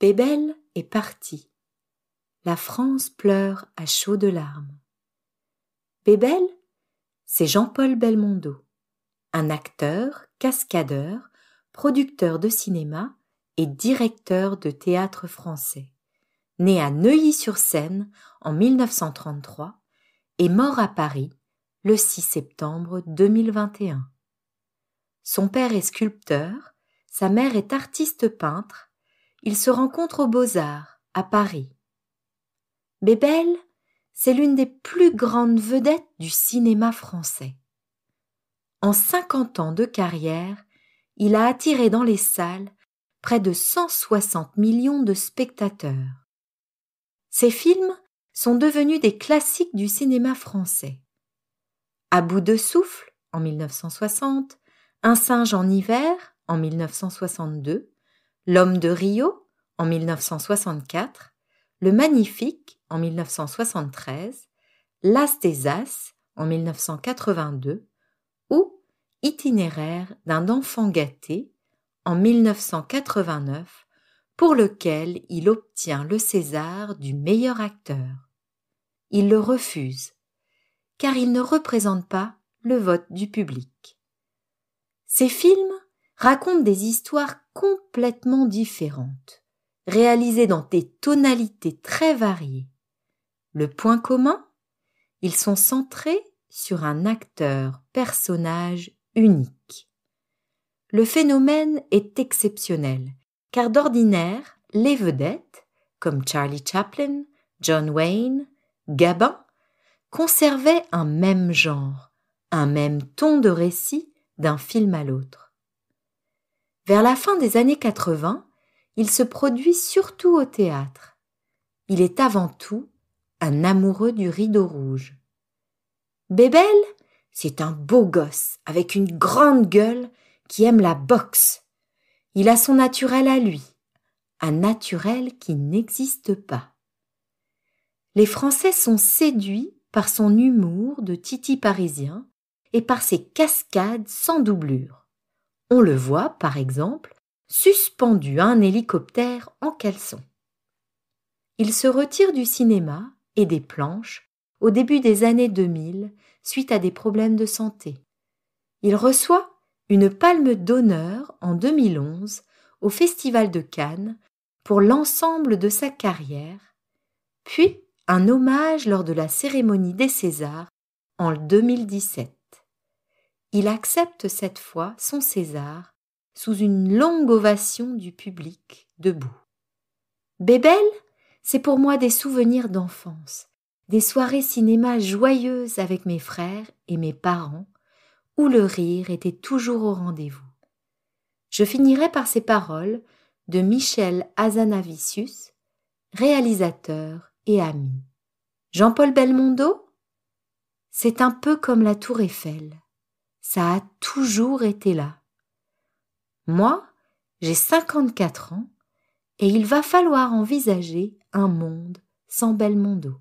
Bébel est parti. La France pleure à chaudes larmes. Bébel, c'est Jean-Paul Belmondo, un acteur, cascadeur, producteur de cinéma et directeur de théâtre français, né à Neuilly-sur-Seine en 1933 et mort à Paris le 6 septembre 2021. Son père est sculpteur, sa mère est artiste peintre il se rencontre aux Beaux-Arts, à Paris. Bébel, c'est l'une des plus grandes vedettes du cinéma français. En 50 ans de carrière, il a attiré dans les salles près de 160 millions de spectateurs. Ses films sont devenus des classiques du cinéma français. À bout de souffle, en 1960, Un singe en hiver, en 1962, L'homme de Rio en 1964, Le Magnifique en 1973, L'As des As en 1982 ou Itinéraire d'un enfant gâté en 1989 pour lequel il obtient le César du meilleur acteur. Il le refuse car il ne représente pas le vote du public. Ces films racontent des histoires complètement différentes, réalisées dans des tonalités très variées. Le point commun Ils sont centrés sur un acteur, personnage unique. Le phénomène est exceptionnel, car d'ordinaire, les vedettes, comme Charlie Chaplin, John Wayne, Gabin, conservaient un même genre, un même ton de récit d'un film à l'autre. Vers la fin des années 80, il se produit surtout au théâtre. Il est avant tout un amoureux du rideau rouge. Bébel, c'est un beau gosse avec une grande gueule qui aime la boxe. Il a son naturel à lui, un naturel qui n'existe pas. Les Français sont séduits par son humour de titi parisien et par ses cascades sans doublure. On le voit, par exemple, suspendu à un hélicoptère en caleçon. Il se retire du cinéma et des planches au début des années 2000 suite à des problèmes de santé. Il reçoit une palme d'honneur en 2011 au Festival de Cannes pour l'ensemble de sa carrière, puis un hommage lors de la cérémonie des Césars en 2017. Il accepte cette fois son César sous une longue ovation du public debout. Bébel, c'est pour moi des souvenirs d'enfance, des soirées cinéma joyeuses avec mes frères et mes parents, où le rire était toujours au rendez-vous. Je finirai par ces paroles de Michel Azanavicius, réalisateur et ami. Jean-Paul Belmondo C'est un peu comme la tour Eiffel ça a toujours été là. Moi, j'ai 54 ans et il va falloir envisager un monde sans Belmondo.